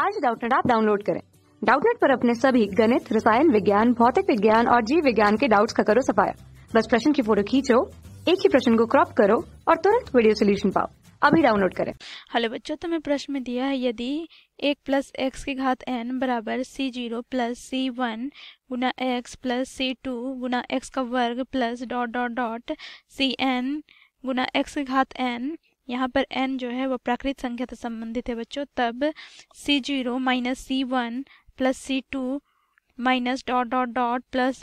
आज डाउटनेट आप डाउनलोड करें डाउटनेट पर अपने सभी गणित रसायन विज्ञान भौतिक विज्ञान और जीव विज्ञान के डाउट्स का करो सफाया बस प्रश्न की फोटो खींचो एक ही प्रश्न को क्रॉप करो और तुरंत वीडियो सोल्यूशन पाओ अभी डाउनलोड करें हेलो बच्चों तुम्हें प्रश्न में दिया है यदि एक प्लस एक्स की घात एन बराबर C zero plus C one गुना एक्स प्लस सी टू गुना एक्स का वर्ग plus dot dot dot C N गुना एक्स की घात एन यहाँ पर एन जो है वो प्राकृत संख्या से संबंधित है बच्चों तब C zero minus C one plus C two minus dot dot dot plus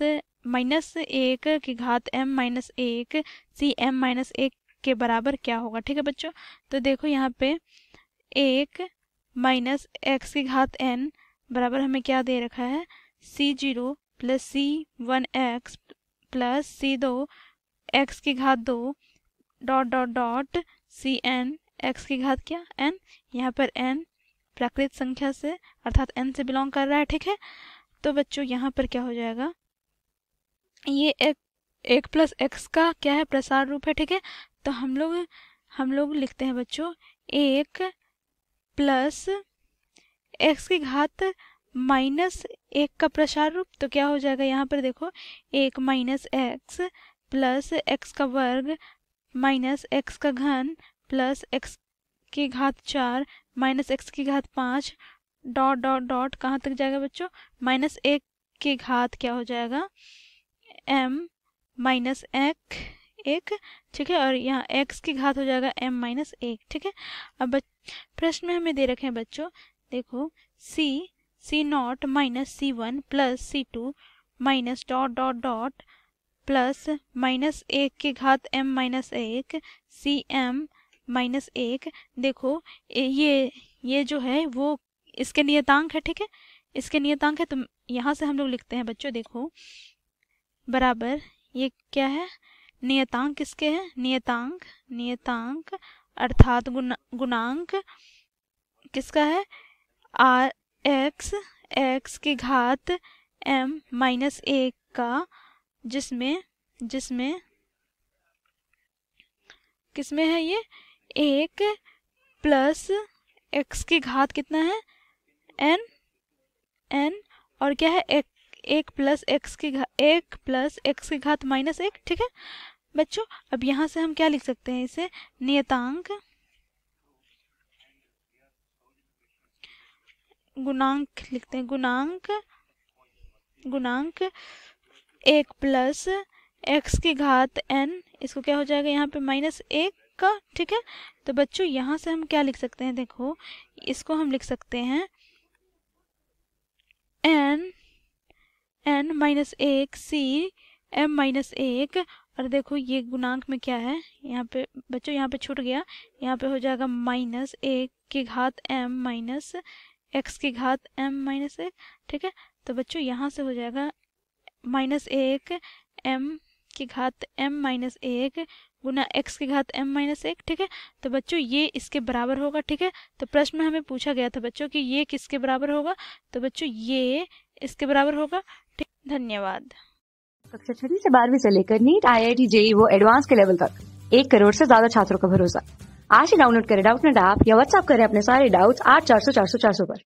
minus एक की घात एम माइनस एक सी एम माइनस एक के बराबर क्या होगा ठीक है बच्चों तो देखो यहाँ पे एक माइनस एक्स की घात एन बराबर हमें क्या दे रखा है C zero plus C one X plus C दो एक्स की घात दो dot dot dot C N X की घात क्या एन यहाँ पर एन प्राकृत संख्या से अर्थात एन से बिलोंग कर रहा है ठीक है तो बच्चों यहाँ पर क्या हो जाएगा ये एक एक प्लस एक्स का क्या है प्रसार रूप है ठीक है तो हम लोग हम लोग लिखते हैं बच्चों एक प्लस एक्स की घात माइनस एक का प्रसार रूप तो क्या हो जाएगा यहाँ पर देखो एक माइनस एक्स प्लस एक्स का वर्ग माइनस एक्स का घन प्लस एक्स के घात चार माइनस एक्स की घात पाँच डॉट डॉट डॉट कहाँ तक जाएगा बच्चों माइनस एक के घात क्या हो जाएगा एम माइनस एक एक ठीक है और यहाँ एक्स की घात हो जाएगा एम माइनस एक ठीक है अब प्रश्न में हमें दे रखे हैं बच्चों देखो C C not minus C one plus C two minus dot dot dot plus minus एक के घात एम माइनस एक सी एम माइनस एक देखो ये ये जो है वो इसके नियतांक है ठीक है इसके नियतांक है तो यहाँ से हम लोग लिखते हैं बच्चों देखो बराबर ये क्या है नियतांक किसके हैं नियतांक नियतांक अर्थात गुना, गुणांक किसका है आर एक्स एक्स की घात एम माइनस एक का जिसमें जिसमें किसमें है ये एक प्लस एक्स की घात कितना है एन एन और क्या है एक एक प्लस एक्स की घात एक प्लस एक्स की घात माइनस एक ठीक है बच्चों अब यहाँ से हम क्या लिख सकते हैं इसे नियतांक गुणांक लिखते हैं गुणांक गुणांक एक प्लस एक्स की घात एन इसको क्या हो जाएगा यहाँ पे माइनस एक का ठीक है तो बच्चों यहाँ से हम क्या लिख सकते हैं देखो इसको हम लिख सकते हैं एन एन माइनस एक सी एम माइनस एक और देखो ये गुणांक में क्या है यहाँ पे बच्चों यहाँ पे छूट गया यहाँ पे हो जाएगा माइनस एक की घात एम माइनस एक्स की घात एम माइनस एक ठीक है तो बच्चों यहाँ से हो जाएगा माइनस एक एम की घात एम माइनस एक गुना एक्स की घात एम माइनस एक ठीक है तो बच्चों ये इसके बराबर होगा ठीक है तो प्रश्न में हमें पूछा गया था बच्चों कि ये किसके बराबर होगा तो बच्चों ये इसके बराबर होगा ठीक धन्यवाद कक्षा छठी से बारहवीं से लेकर NEET I I T JEE वो एडवांस के लेवल तक एक करोड़ से ज्यादा छात्रों का भरोसा आज ही डाउनलोड करें डाउट नेट ऐप या व्हाट्सअप करें अपने सारे डाउट्स आठ चार सौ चार सौ चार सौ पर